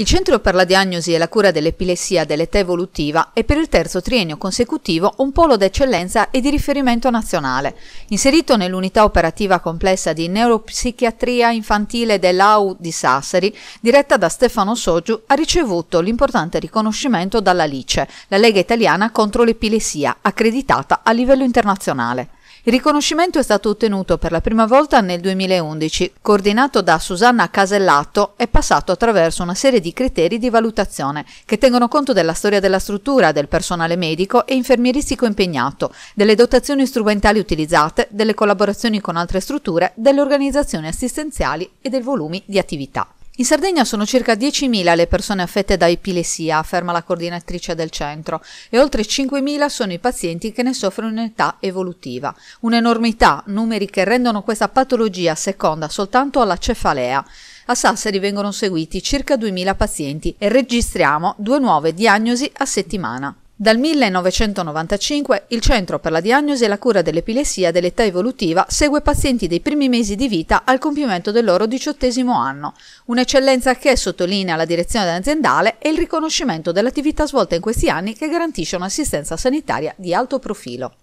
Il Centro per la diagnosi e la cura dell'epilessia dell'età evolutiva è per il terzo triennio consecutivo un polo d'eccellenza e di riferimento nazionale. Inserito nell'unità operativa complessa di neuropsichiatria infantile dell'AU di Sassari, diretta da Stefano Soggiu, ha ricevuto l'importante riconoscimento dalla LICE, la Lega Italiana contro l'epilessia, accreditata a livello internazionale. Il riconoscimento è stato ottenuto per la prima volta nel 2011, coordinato da Susanna Casellato e passato attraverso una serie di criteri di valutazione che tengono conto della storia della struttura, del personale medico e infermieristico impegnato, delle dotazioni strumentali utilizzate, delle collaborazioni con altre strutture, delle organizzazioni assistenziali e dei volumi di attività. In Sardegna sono circa 10.000 le persone affette da epilessia, afferma la coordinatrice del centro, e oltre 5.000 sono i pazienti che ne soffrono in età evolutiva. Un'enormità, numeri che rendono questa patologia seconda soltanto alla cefalea. A Sassari vengono seguiti circa 2.000 pazienti e registriamo due nuove diagnosi a settimana. Dal 1995 il Centro per la diagnosi e la cura dell'epilessia dell'età evolutiva segue pazienti dei primi mesi di vita al compimento del loro diciottesimo anno, un'eccellenza che sottolinea la direzione aziendale e il riconoscimento dell'attività svolta in questi anni che garantisce un'assistenza sanitaria di alto profilo.